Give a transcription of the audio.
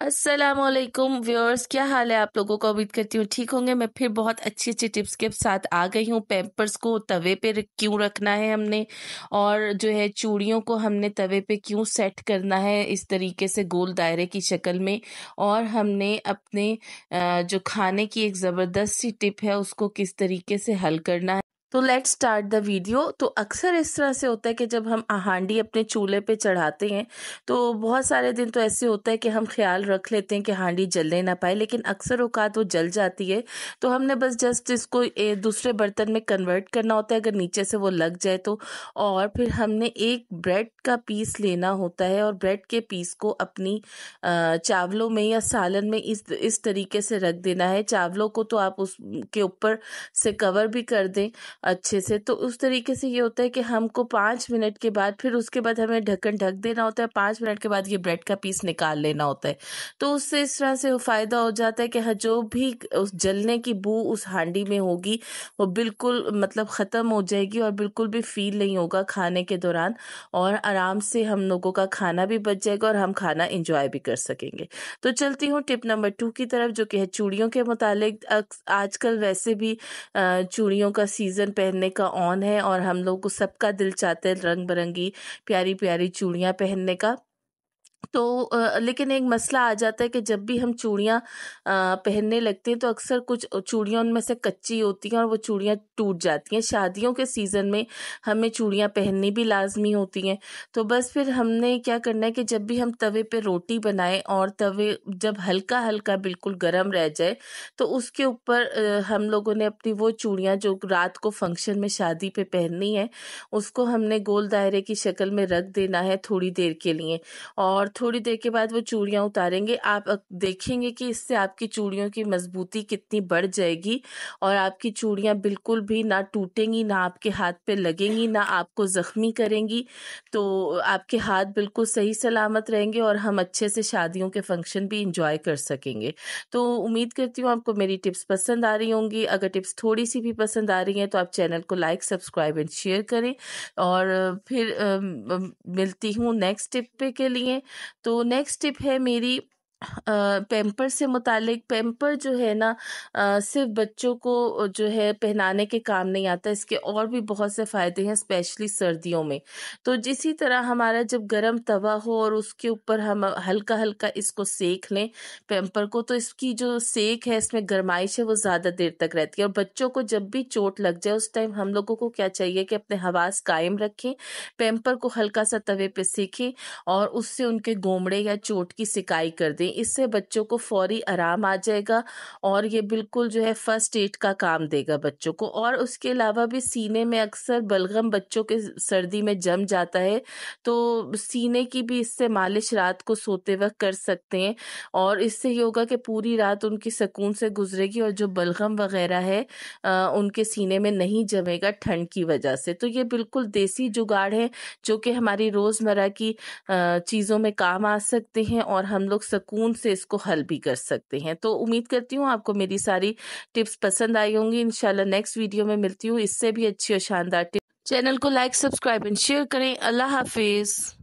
Aslam viewers क्या हाल है आप लोगों को उम्मीद करती हूँ ठीक होंगे मैं फिर बहुत अच्छी अच्छी टिप्स के साथ आ गई हूँ पैम्पर्स को तवे पे क्यों रखना है हमने और जो है चूड़ियों को हमने तवे पे क्यों सेट करना है इस तरीके से गोल दायरे की शक्ल में और हमने अपने जो खाने की एक ज़बरदस्त सी टिप है उसको किस तरीके से हल करना है तो लेट स्टार्ट द वीडियो तो अक्सर इस तरह से होता है कि जब हम हांडी अपने चूल्हे पे चढ़ाते हैं तो बहुत सारे दिन तो ऐसे होता है कि हम ख्याल रख लेते हैं कि हांडी जलने ना पाए लेकिन अक्सर औकात वो जल जाती है तो हमने बस जस्ट इसको दूसरे बर्तन में कन्वर्ट करना होता है अगर नीचे से वो लग जाए तो और फिर हमने एक ब्रेड का पीस लेना होता है और ब्रेड के पीस को अपनी चावलों में या सालन में इस इस तरीके से रख देना है चावलों को तो आप उसके ऊपर से कवर भी कर दें अच्छे से तो उस तरीके से ये होता है कि हमको पाँच मिनट के बाद फिर उसके बाद हमें ढक्कन ढक देना होता है पाँच मिनट के बाद ये ब्रेड का पीस निकाल लेना होता है तो उससे इस तरह से फ़ायदा हो जाता है कि हाँ, जो भी उस जलने की बू उस हांडी में होगी वो बिल्कुल मतलब ख़त्म हो जाएगी और बिल्कुल भी फील नहीं होगा खाने के दौरान और आराम से हम लोगों का खाना भी बच जाएगा और हम खाना इंजॉय भी कर सकेंगे तो चलती हूँ टिप नंबर टू की तरफ जो कि है चूड़ियों के मुतालिक आजकल वैसे भी चूड़ियों का सीज़न बचपन पहनने का ऑन है और हम लोग को सबका दिल चाहता है रंग बिरंगी प्यारी प्यारी चूड़ियाँ पहनने का तो लेकिन एक मसला आ जाता है कि जब भी हम चूड़ियाँ पहनने लगते हैं तो अक्सर कुछ चूड़ियाँ उनमें से कच्ची होती हैं और वो चूड़ियाँ टूट जाती हैं शादियों के सीज़न में हमें चूड़ियाँ पहननी भी लाजमी होती हैं तो बस फिर हमने क्या करना है कि जब भी हम तवे पे रोटी बनाएं और तवे जब हल्का हल्का बिल्कुल गर्म रह जाए तो उसके ऊपर हम लोगों ने अपनी वो चूड़ियाँ जो रात को फंक्शन में शादी पर पहननी है उसको हमने गोल दायरे की शक्ल में रख देना है थोड़ी देर के लिए और और थोड़ी देर के बाद वो चूड़ियाँ उतारेंगे आप देखेंगे कि इससे आपकी चूड़ियों की मजबूती कितनी बढ़ जाएगी और आपकी चूड़ियाँ बिल्कुल भी ना टूटेंगी ना आपके हाथ पे लगेंगी ना आपको ज़ख्मी करेंगी तो आपके हाथ बिल्कुल सही सलामत रहेंगे और हम अच्छे से शादियों के फंक्शन भी इंजॉय कर सकेंगे तो उम्मीद करती हूँ आपको मेरी टिप्स पसंद आ रही होंगी अगर टिप्स थोड़ी सी भी पसंद आ रही हैं तो आप चैनल को लाइक सब्सक्राइब एंड शेयर करें और फिर मिलती हूँ नेक्स्ट टिप पे के लिए तो नेक्स्ट टिप है मेरी पेम्पर से मुतालिक पेम्पर जो है ना सिर्फ बच्चों को जो है पहनाने के काम नहीं आता इसके और भी बहुत से फ़ायदे हैं स्पेशली सर्दियों में तो जिसी तरह हमारा जब गर्म तवा हो और उसके ऊपर हम हल्का हल्का इसको सेक लें पेम्पर को तो इसकी जो सेक है इसमें गर्माइश है वो ज़्यादा देर तक रहती है और बच्चों को जब भी चोट लग जाए उस टाइम हम लोगों को क्या चाहिए कि अपने हवास कायम रखें पेम्पर को हल्का सा तवे पर सेकें और उससे उनके गोमड़े या चोट की सिकाई कर दें करें इससे बच्चों को फौरी आराम आ जाएगा और ये बिल्कुल जो है फर्स्ट एड का काम देगा बच्चों को और उसके अलावा भी सीने में अक्सर बलगम बच्चों के सर्दी में जम जाता है तो सीने की भी इससे मालिश रात को सोते वक्त कर सकते हैं और इससे ये होगा कि पूरी रात उनकी सुकून से गुजरेगी और जो बलगम वगैरह है आ, उनके सीने में नहीं जमेगा ठंड की वजह से तो ये बिल्कुल देसी जुगाड़ है जो कि हमारी रोज़मर्रा की चीज़ों में काम आ सकते हैं और हम लोग सकून सुकून से इसको हल भी कर सकते हैं तो उम्मीद करती हूँ आपको मेरी सारी टिप्स पसंद आई होंगी इनशाला नेक्स्ट वीडियो में मिलती हूँ इससे भी अच्छी और शानदार टिप्स चैनल को लाइक सब्सक्राइब एंड शेयर करें अल्लाह हाफिज़